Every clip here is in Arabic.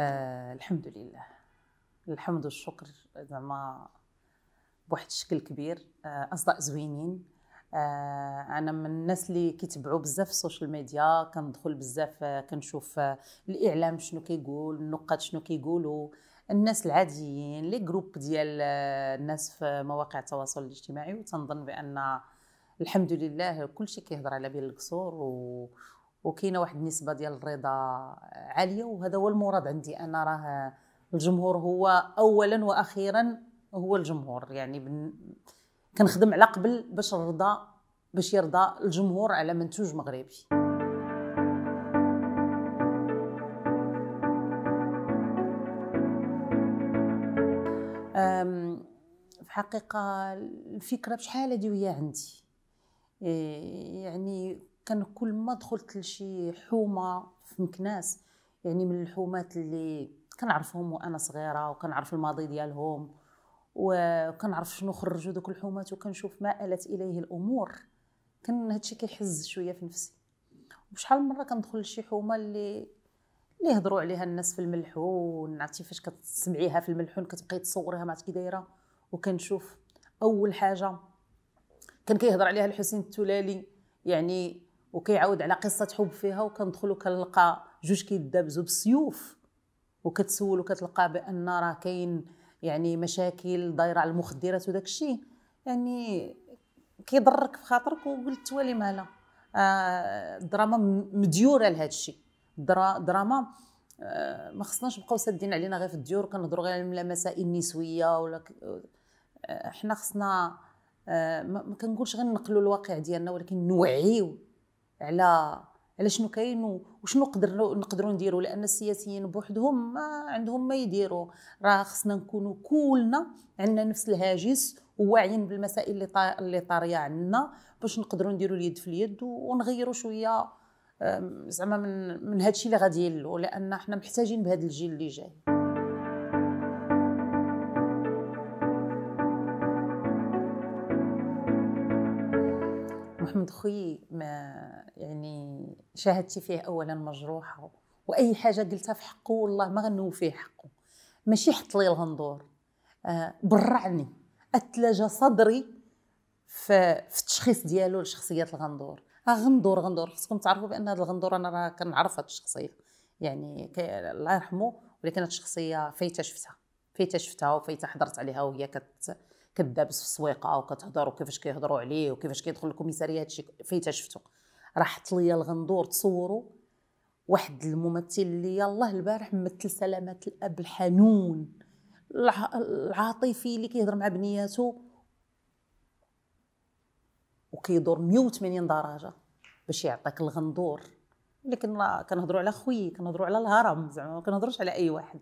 آه الحمد لله الحمد والشكر زعما بواحد الشكل كبير آه اصدقاء زوينين آه انا من الناس اللي كيتبعوا بزاف السوشيال ميديا كندخل بزاف آه، كنشوف آه، الاعلام شنو كيقول النقاد شنو كيقولوا الناس العاديين لي جروب ديال آه، الناس في مواقع التواصل الاجتماعي وتنظن بان الحمد لله كل شيء كيهضر على بين القصور وكاينه واحد النسبه ديال الرضا عاليه وهذا هو المراد عندي انا راه الجمهور هو اولا واخيرا هو الجمهور يعني بن... كنخدم على قبل باش الرضا باش يرضى الجمهور على منتوج مغربي في حقيقة الفكرة بشحال هادي وهي عندي إيه، يعني كان كل ما دخلت لشي حومه في مكناس يعني من الحومات اللي كنعرفهم وانا صغيره وكنعرف الماضي ديالهم وكنعرف شنو خرجوا دوك الحومات وكنشوف ما الت اليه الامور كان هادشي كيحز شويه في نفسي وشحال من مره كندخل لشي حومه اللي اللي يهضروا عليها الناس في الملحون عرفتي فاش كتسمعيها في الملحون كتبقاي تصوريها مع كي دايره وكنشوف اول حاجه كان كيهضر عليها الحسين التلالي يعني وكيعاود على قصه حب فيها وكندخل وكنلقى جوج كيدابزوا بالسيوف وكتسول وكتلقى بان راه كاين يعني مشاكل دايره على المخدرات وداك الشيء يعني كيضرك في خاطرك وقلت توالي آه الدراما مديوره لهذا الشيء الدراما آه ما خصناش نبقاو سادين علينا غير في الديور كنهضروا غير على المسائل النسويه ولا آه، حنا خصنا آه ما كنقولش غير نقلوا الواقع ديالنا ولكن نوعيو على على شنو كاين وشنو قدرنا نقدروا نديروا لان السياسيين بوحدهم ما عندهم ما يديروا راه خصنا نكونوا كلنا عندنا نفس الهاجس وواعيين بالمسائل اللي اللي طاريه عندنا باش نقدروا نديروا اليد في اليد ونغيروا شويه زعما من من هادشي اللي غادي يلو لان احنا محتاجين بهذا الجيل اللي جاي محمد خويي ما يعني شاهدتي فيه اولا مجروحه واي حاجه قلتها في حقه والله ما فيه حقه ماشي حط لي الهندور آه برعني اتلج صدري في, في التشخيص ديالو لشخصيه الغندور آه غندور غندور خصكم تعرفوا بان هذا الغندور انا راه كنعرف هذه الشخصيه يعني الله يرحمه ولكن هذه الشخصيه فايته شفتها فايته شفتها وفايته حضرت عليها وهي كت كدابس في السويقه وكتهضر وكيفاش كيهضروا عليه وكيفاش كيدخل الكوميساريه هادشي فين شفتو راحت ليا الغندور تصوروا واحد الممثل اللي يلاه البارح مثل سلامات الاب الحنون العاطفي اللي كيهضر مع بنياتو وكيدور 180 درجه باش يعطيك الغندور لكن كنهضروا على خويي كنهضروا على الهرم زعما ما كنهضروش على اي واحد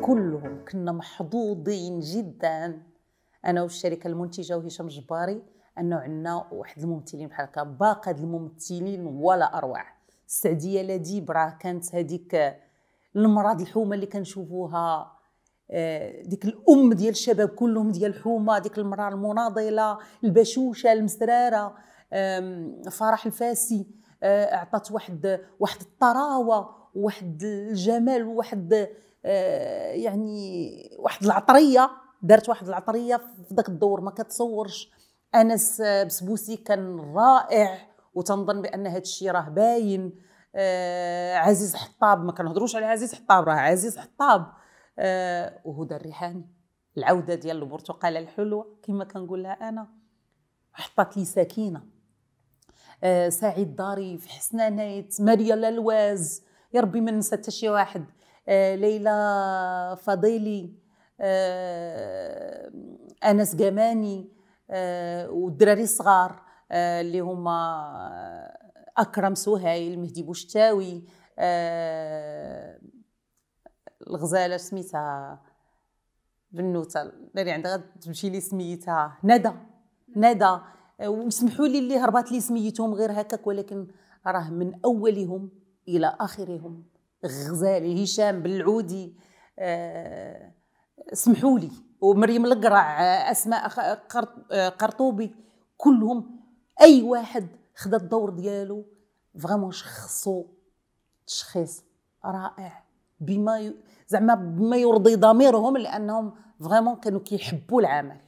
كلهم كنا محظوظين جدا انا والشركه المنتجه وهشام جباري انه عندنا واحد الممثلين بحال هكا باقي الممثلين ولا اروع السعديه لديب راه كانت هذيك المراد الحومه اللي كنشوفوها آه، ديك الام ديال الشباب كلهم ديال الحومه ديك المراه المناضله البشوشه المسراره فرح الفاسي آه، عطات واحد واحد الطراوه واحد الجمال واحد آه، يعني واحد العطريه دارت واحد العطريه في ذاك الدور ما كتصورش انس بسبوسي كان رائع وتنظن بان هذا الشيء راه باين آه عزيز حطاب ما كنهضروش على عزيز حطاب راه عزيز حطاب آه وهدى الريحاني العوده ديال البرتقاله الحلوه كما كنقولها انا حطت لي سكينه آه سعيد داري في حسنانات ماريا لالواز يا ربي ما ننسى حتى شي واحد آه، ليلى فضيلي آه، انس جماني آه، والدراري الصغار اللي هما اكرم سهيل مهدي بوشتاوي الغزاله سميتها بنوته اللي عندها تمشي لي سميتها ندى ندى وسمحوا لي اللي هربات لي سميتهم غير هكاك ولكن راه من اولهم الى اخرهم غزالي هشام بالعودي اسمحوا آه، سمحولي ومريم القرع آه، اسماء آه، قرطوبي كلهم اي واحد خدا الدور ديالو فريمون شخصو تشخيص رائع بما زعما بما يرضي ضميرهم لانهم فريمون كانوا كيحبوا العمل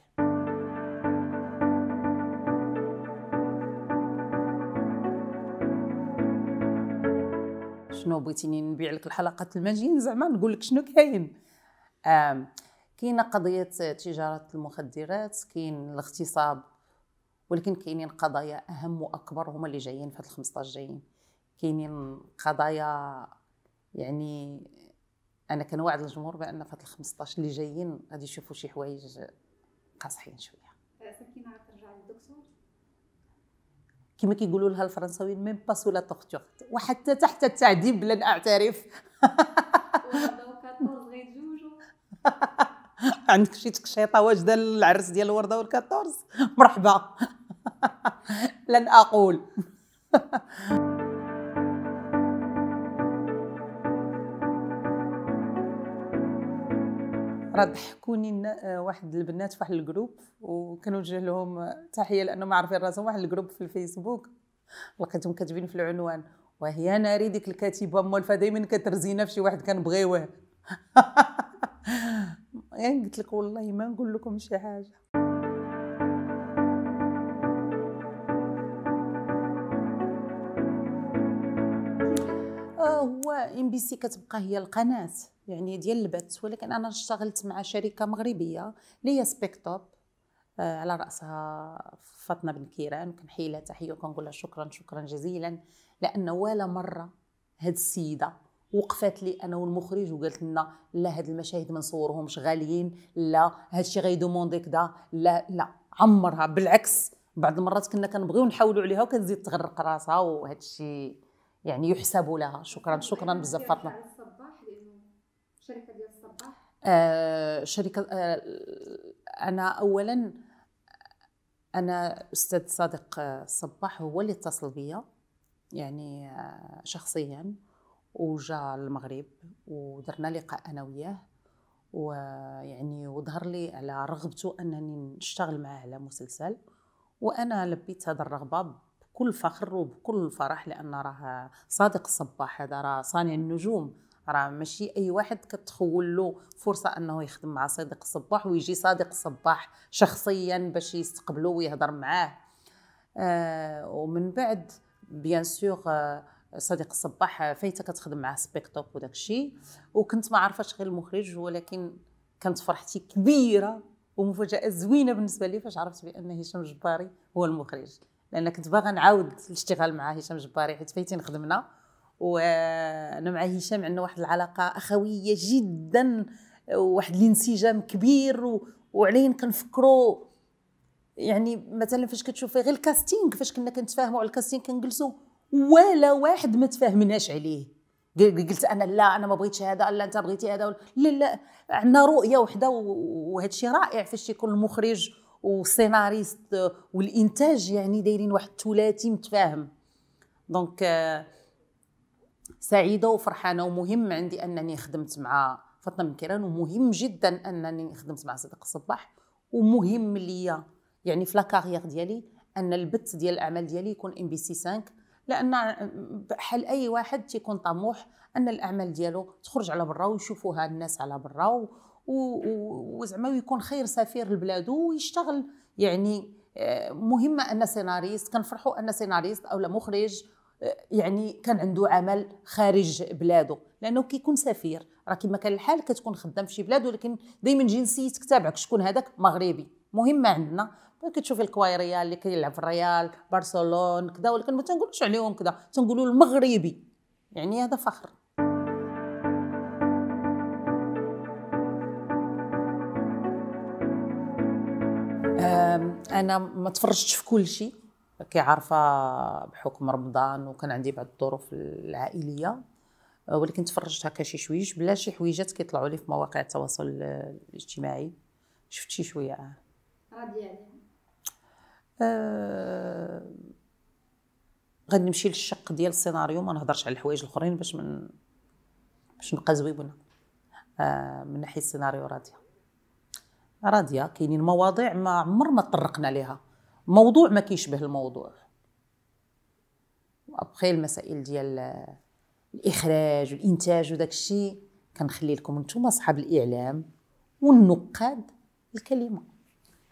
شنو بغيتيني نبيع لك الحلقات المجين زعما نقول لك شنو كاين كاينه قضيه تجاره المخدرات كاين الاغتصاب ولكن كاينين قضايا اهم واكبر هما اللي جايين في هاد 15 جايين كاينين قضايا يعني انا كنوعد الجمهور بان في هاد 15 اللي جايين غادي يشوفوا شي حوايج قاصحين شويه سكينه ترجع للدكتور كما كيقولوا لها الفرنساويين ميم با سو لا تورتور وحتى تحت التعذيب لن اعترف عندك شي تكشيطه واجده للعرس ديال الورده وال14 مرحبا لن اقول راه ضحكوني آه، واحد البنات فواحد الجروب وكنوجه لهم آه، تحيه لانهم عارفين راسهم واحد الجروب في الفيسبوك لقيتهم كاتبين في العنوان وهي ناري ديك الكاتبه مولفه دائما كترزينا في شي واحد كنبغيوه يعني قلت لك والله ما نقول لكم شي حاجه آه، هو ام بي سي كتبقى هي القناه يعني ديال البث ولكن انا اشتغلت مع شركه مغربيه اللي هي سبيكتوب آه، على راسها فاطمه بن كيران كنحيي لها تحيه وكنقول لها شكرا شكرا جزيلا لان ولا مره هاد السيده وقفت لي انا والمخرج وقالت لنا لا هاد المشاهد ما نصورهمش غاليين لا الشيء غيدوموندي كدا لا لا عمرها بالعكس بعض المرات كنا كنبغيو نحاولوا عليها وكتزيد تغرق راسها وهذا الشيء يعني يحسب لها شكرا شكرا بزاف فاطمه الشركه ديال الصباح آه شركه آه انا اولا انا استاذ صادق الصباح آه، هو اللي اتصل بيا يعني آه شخصيا وجا المغرب ودرنا لقاء انا وياه ويعني وظهر لي على رغبته انني نشتغل معاه على مسلسل وانا لبيت هذا الرغبه بكل فخر وبكل فرح لان راه صادق الصباح هذا راه صانع النجوم راه ماشي اي واحد كتخول له فرصه انه يخدم مع صديق الصباح ويجي صديق الصباح شخصيا باش يستقبله ويهضر معاه آه ومن بعد بيان سور آه، صديق الصباح آه، فايته كتخدم معاه سبيكتوك وداك الشيء وكنت ما عارفاش غير المخرج ولكن كانت فرحتي كبيره ومفاجاه زوينه بالنسبه لي فاش عرفت بان هشام جباري هو المخرج لان كنت باغا نعاود الاشتغال مع هشام جباري حيت فايتين خدمنا وانا مع هشام عندنا واحد العلاقه اخويه جدا واحد الانسجام كبير و... وعليه كنفكروا يعني مثلا فاش كتشوفي غير الكاستينغ فاش كنا كنتفاهموا على الكاستينغ كنجلسوا ولا واحد ما تفاهمناش عليه قلت انا لا انا ما بغيتش هذا لا انت بغيتي هذا لا لا عندنا رؤيه وحده وهذا الشيء رائع فاش يكون المخرج والسيناريست والانتاج يعني دايرين واحد الثلاثي متفاهم دونك آه، سعيده وفرحانه ومهم عندي انني خدمت مع فاطمه بنكيران ومهم جدا انني خدمت مع صديق الصباح ومهم ليا يعني في لاكارير ديالي ان البث ديال الاعمال ديالي يكون ام بي سي 5 لان بحال اي واحد تيكون طموح ان الاعمال ديالو تخرج على برا ويشوفوها الناس على برا وزعما ويكون خير سفير لبلادو ويشتغل يعني آه، مهمه ان سيناريست كنفرحوا ان سيناريست او مخرج يعني كان عنده عمل خارج بلاده لانه كيكون سفير راه كما كان الحال كتكون خدام في شي بلاد ولكن دائما جنسيتك تابعك شكون هذاك مغربي مهمه عندنا كتشوف الكوايريال اللي كيلعب في الريال برشلون كذا ولكن ما تنقولوش عليهم كذا تنقولوا المغربي يعني هذا فخر انا ما تفرجتش في كل شيء عارفة بحكم رمضان وكان عندي بعض الظروف العائليه آه، ولكن تفرجت هكا شي شويش بلا شي حويجات كيطلعوا لي في مواقع التواصل الاجتماعي شفت شي شويه اه راضيه عليهم يعني؟ آه غنمشي للشق ديال السيناريو ما نهضرش على الحوايج الاخرين باش من باش نبقى زويبنا آه من ناحيه السيناريو راضيه راضيه كاينين مواضيع ما عمر ما طرقنا ليها موضوع ما كيشبه الموضوع وابخي المسائل ديال الاخراج والانتاج وداك الشيء كنخلي لكم نتوما اصحاب الاعلام والنقاد الكلمه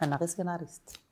انا غير سيناريست